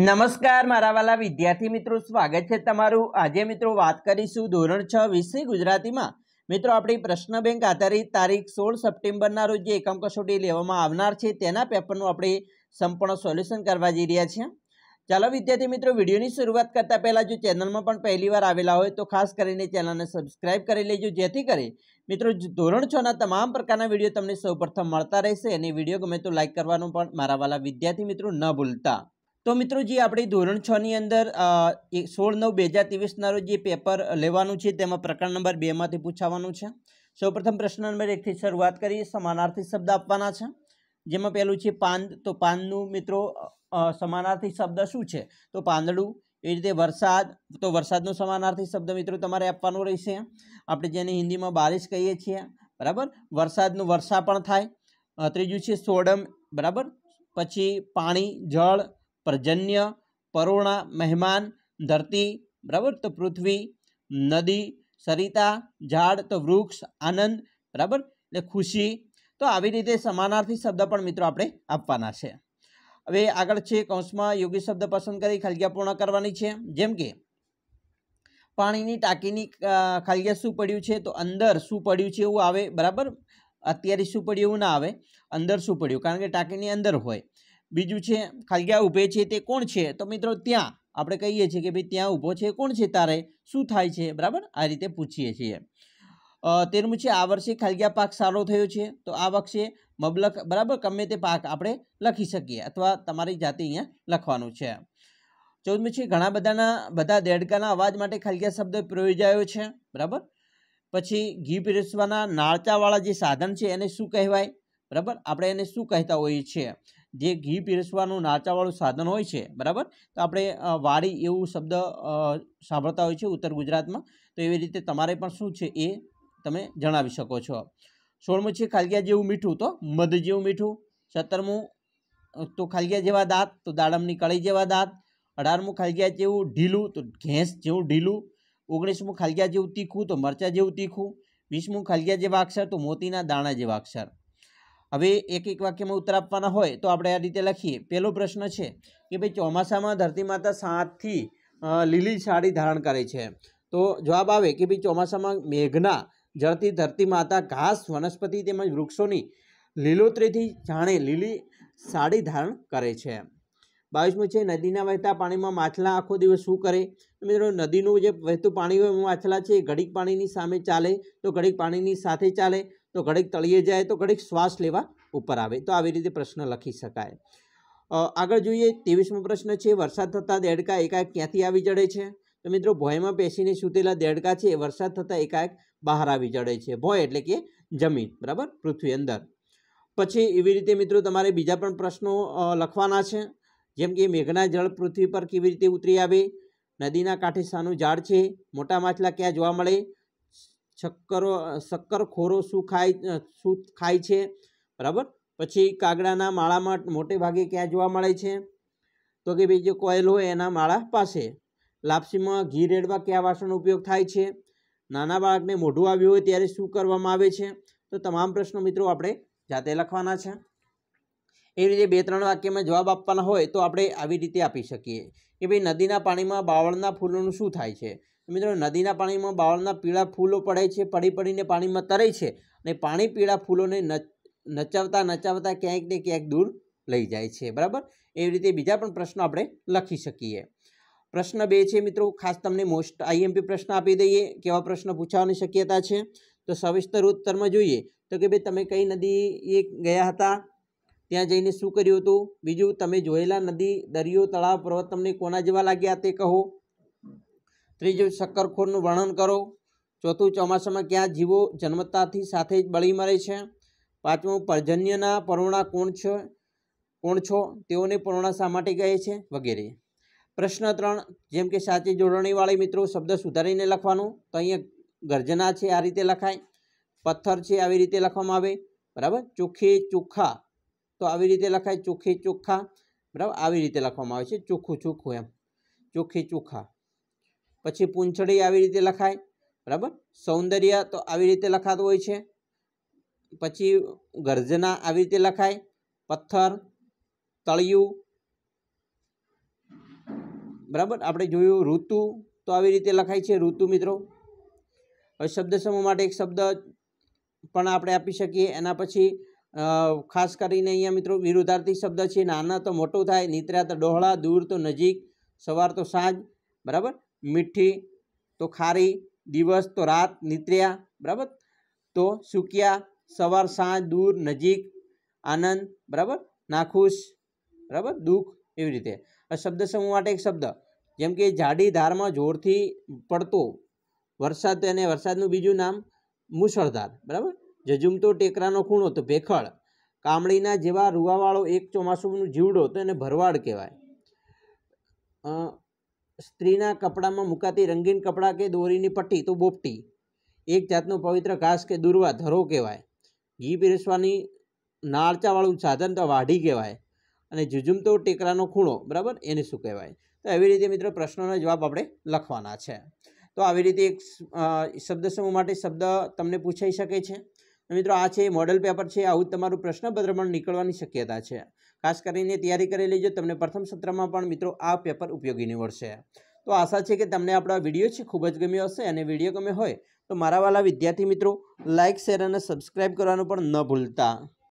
નમસ્કાર મારા વાલા વિદ્યાર્થી મિત્રો સ્વાગત છે તમારું આજે મિત્રો વાત કરીશું ધોરણ છ વિશે ગુજરાતીમાં મિત્રો આપણી પ્રશ્ન બેંક આધારિત તારીખ સોળ સપ્ટેમ્બરના રોજ જે એકમ કસોટી લેવામાં આવનાર છે તેના પેપરનું આપણે સંપૂર્ણ સોલ્યુશન કરવા જઈ રહ્યા છીએ ચાલો વિદ્યાર્થી મિત્રો વિડીયોની શરૂઆત કરતાં પહેલાં જો ચેનલમાં પણ પહેલીવાર આવેલા હોય તો ખાસ કરીને ચેનલને સબસ્ક્રાઈબ કરી લેજો જેથી કરી મિત્રો ધોરણ છના તમામ પ્રકારના વિડીયો તમને સૌપ્રથમ મળતા રહેશે અને વિડીયો ગમે તો લાઇક કરવાનું પણ મારા વાલા વિદ્યાર્થી મિત્રો ન ભૂલતા તો મિત્રો જે આપણે ધોરણ છની અંદર સોળ નવ બે હજાર ત્રેવીસના રોજ જે પેપર લેવાનું છે તેમાં પ્રકરણ નંબર બેમાંથી પૂછાવાનું છે સૌપ્રથમ પ્રશ્ન નંબર એકથી શરૂઆત કરીએ સમાનાર્થી શબ્દ આપવાના છે જેમાં પહેલું છે પાંદ તો પાંદનું મિત્રો સમાનાર્થી શબ્દ શું છે તો પાંદડું એ રીતે વરસાદ તો વરસાદનો સમાનાર્થી શબ્દ મિત્રો તમારે આપવાનો રહેશે આપણે જેને હિન્દીમાં બારિશ કહીએ છીએ બરાબર વરસાદનું વર્ષા પણ થાય ત્રીજું છે સોડમ બરાબર પછી પાણી જળ પર્જન્ય પરોણા મહેમાન ધરતી બરાબર તો પૃથ્વી નદી સરિતા ઝાડ તો વૃક્ષ આનંદ બરાબર એટલે ખુશી તો આવી રીતે સમાનાર્થી શબ્દ પણ મિત્રો આપણે આપવાના છે હવે આગળ છે કૌંસમાં યોગ્ય શબ્દ પસંદ કરી ખાલગ્યા પૂર્ણ કરવાની છે જેમ કે પાણીની ટાંકીની ખાલગ્યા શું પડ્યું છે તો અંદર શું પડ્યું છે એવું આવે બરાબર અત્યારે શું પડ્યું એવું ના આવે અંદર શું પડ્યું કારણ કે ટાંકીની અંદર હોય બીજું છે ખાલગ્યા ઊભે છે તે કોણ છે તો મિત્રો ત્યાં આપણે કહીએ છીએ કે ભાઈ ત્યાં ઊભો છે કોણ છે તારે શું થાય છે બરાબર આ રીતે પૂછીએ છીએ તેનું છે આ વર્ષે ખાલગ્યા પાક સારો થયો છે તો આ વખતે મબલક બરાબર ગમે તે પાક આપણે લખી શકીએ અથવા તમારી જાતે અહીંયા લખવાનું છે ચૌદમું છે ઘણા બધાના બધા દેડકાના અવાજ માટે ખાલગ્યા શબ્દ પ્રયોજાયો છે બરાબર પછી ઘી પીરસવાના નાળચાવાળા જે સાધન છે એને શું કહેવાય બરાબર આપણે એને શું કહેતા હોઈએ છીએ જે ઘી પીરસવાનું નાચાવાળું સાધન હોય છે બરાબર તો આપણે વાડી એવું શબ્દ સાંભળતા હોય છે ઉત્તર ગુજરાતમાં તો એવી રીતે તમારે પણ શું છે એ તમે જણાવી શકો છો સોળમું છે ખાલગિયા જેવું મીઠું તો મધ જેવું મીઠું સત્તરમું તો ખાલગિયા જેવા દાંત તો દાડમની કળી જેવા દાંત અઢારમું ખાલગિયા જેવું ઢીલું તો ઘેંસ જેવું ઢીલું ઓગણીસમું ખાલગિયા જેવું તીખું તો મરચા જેવું તીખું વીસમું ખાલગિયા જેવા અક્ષર તો મોતીના દાણા જેવા અક્ષર હવે એક એક વાક્યમાં ઉત્તર આપવાના હોય તો આપણે આ રીતે લખીએ પહેલો પ્રશ્ન છે કે ભાઈ ચોમાસામાં ધરતી માતા સાતથી લીલી સાડી ધારણ કરે છે તો જવાબ આવે કે ભાઈ ચોમાસામાં મેઘના જળતી ધરતી માતા ઘાસ વનસ્પતિ તેમજ વૃક્ષોની લીલોતરીથી જાણે લીલી સાડી ધારણ કરે છે બાવીસમું છે નદીના વહેતા પાણીમાં માછલા આખો દિવસ શું કરે મિત્રો નદીનું જે વહેતું પાણી હોય માછલા છે એ ઘડીક પાણીની સામે ચાલે તો ઘડીક પાણીની સાથે ચાલે તો ઘડીક તળીએ જાય તો ઘડીક શ્વાસ લેવા ઉપર આવે તો આવી રીતે પ્રશ્ન લખી શકાય આગળ જોઈએ ત્રેવીસમો પ્રશ્ન છે વરસાદ થતાં દેડકા એકાએક ક્યાંથી આવી જડે છે તો મિત્રો ભોયમાં બેસીને સૂતેલા દેડકા છે વરસાદ થતાં એકાએક બહાર આવી જડે છે ભોય એટલે કે જમીન બરાબર પૃથ્વી અંદર પછી એવી રીતે મિત્રો તમારે બીજા પણ પ્રશ્નો લખવાના છે જેમ કે મેઘના જળ પૃથ્વી પર કેવી રીતે ઉતરી આવે નદીના કાંઠે શાનું ઝાડ છે મોટા માછલા ક્યાં જોવા મળે શક્કરો શક્કરખોરો શું ખાય શું ખાય છે બરાબર પછી કાગડાના માળામાં મોટે ભાગે ક્યાં જોવા મળે છે તો કે ભાઈ જે કોયલ હોય એના માળા પાસે લાપસીમાં ઘી રેડવા કયા વાસણનો ઉપયોગ થાય છે નાના બાળકને મોઢું આવ્યું હોય ત્યારે શું કરવામાં આવે છે તો તમામ પ્રશ્નો મિત્રો આપણે જાતે લખવાના છે એવી રીતે બે ત્રણ વાક્યમાં જવાબ આપવાના હોય તો આપણે આવી રીતે આપી શકીએ કે ભાઈ નદીના પાણીમાં બાવળના ફૂલોનું શું થાય છે મિત્રો નદીના પાણીમાં બાવળના પીળા ફૂલો પડે છે પડી પડીને પાણીમાં તરે છે અને પાણી પીળા ફૂલોને નચાવતા નચાવતા ક્યાંક ને ક્યાંક દૂર લઈ જાય છે બરાબર એવી રીતે બીજા પણ પ્રશ્નો આપણે લખી શકીએ પ્રશ્ન બે છે મિત્રો ખાસ તમને મોસ્ટ આઈએમપી પ્રશ્ન આપી દઈએ કેવા પ્રશ્ન પૂછવાની શક્યતા છે તો સવિસ્તર ઉત્તરમાં જોઈએ તો કે ભાઈ તમે કઈ નદી નદીએ ગયા હતા ત્યાં જઈને શું કર્યું હતું બીજું તમે જોયેલા નદી દરિયો તળાવ પર્વત તમને કોના જેવા લાગ્યા તે કહો ત્રીજું શક્કરખોરનું વર્ણન કરો ચોથું ચોમાસામાં ક્યાં જીવો જન્મતાથી સાથે જ બળી મરે છે પાંચમું પર્જન્યના પરોણા કોણ છે કોણ છો તેઓને પરોણા શા માટે કહે છે વગેરે પ્રશ્ન ત્રણ જેમ કે સાચી જોડણીવાળી મિત્રો શબ્દ સુધારીને લખવાનું તો અહીંયા ગર્જના છે આ રીતે લખાય પથ્થર છે આવી રીતે લખવામાં આવે બરાબર ચોખ્ખે ચોખ્ખા તો આવી રીતે લખાય ચોખ્ખે ચોખ્ખા બરાબર આવી રીતે લખવામાં આવે છે ચોખ્ખું ચોખ્ખું એમ ચોખ્ખે ચોખ્ખા પછી પૂંછડી આવી રીતે લખાય બરાબર સૌંદર્ય તો આવી રીતે લખાતું હોય છે પછી ગર્જના આવી રીતે લખાય પથ્થર તળિયું બરાબર આપણે જોયું ઋતુ તો આવી રીતે લખાય છે ઋતુ મિત્રો હવે શબ્દ સમૂહ માટે એક શબ્દ પણ આપણે આપી શકીએ એના પછી ખાસ કરીને અહીંયા મિત્રો વિરુદ્ધાર્થી શબ્દ છે નાના તો મોટું થાય નીતરા તો ડોહળા દૂર તો નજીક સવાર તો સાંજ બરાબર મીઠી તો ખારી દિવસ તો રાત નિત્ર્યા બરાબર તો સૂક્યા સવાર સાંજ દૂર નજીક આનંદ બરાબર નાખુશ બરાબર દુઃખ એવી રીતે શબ્દ સમૂહ માટે એક શબ્દ જેમ કે જાડી ધારમાં જોરથી પડતો વરસાદ અને વરસાદનું બીજું નામ મુશળધાર બરાબર જજુમતો ટેકરાનો ખૂણો તો ભેખડ કામળીના જેવા રૂવાવાળો એક ચોમાસુનું જીવડો તો એને ભરવાડ કહેવાય સ્ત્રીના કપડામાં મુકાતી રંગીન કપડાં કે દોરીની પટ્ટી તો બોપટી એક જાતનું પવિત્ર ઘાસ કે દુર્વા ધરો કહેવાય ઘી પીરસવાની નાળચાવાળું સાધન તો વાઢી કહેવાય અને જુજુમતો ટેકરાનો ખૂણો બરાબર એને શું કહેવાય તો એવી રીતે મિત્રો પ્રશ્નોના જવાબ આપણે લખવાના છે તો આવી રીતે એક શબ્દ સમૂહ માટે શબ્દ તમને પૂછાઈ શકે છે મિત્રો આ છે મોડલ પેપર છે આવું તમારું પ્રશ્નપત્ર પણ નીકળવાની શક્યતા છે ખાસ કરીને તૈયારી કરી લેજો તમને પ્રથમ સત્રમાં પણ મિત્રો આ પેપર ઉપયોગી નીવડશે તો આશા છે કે તમને આપણો વિડીયો છે ખૂબ જ ગમ્યો હશે અને વિડીયો ગમે હોય તો મારાવાળા વિદ્યાર્થી મિત્રો લાઇક શેર અને સબસ્ક્રાઈબ કરવાનું પણ ન ભૂલતા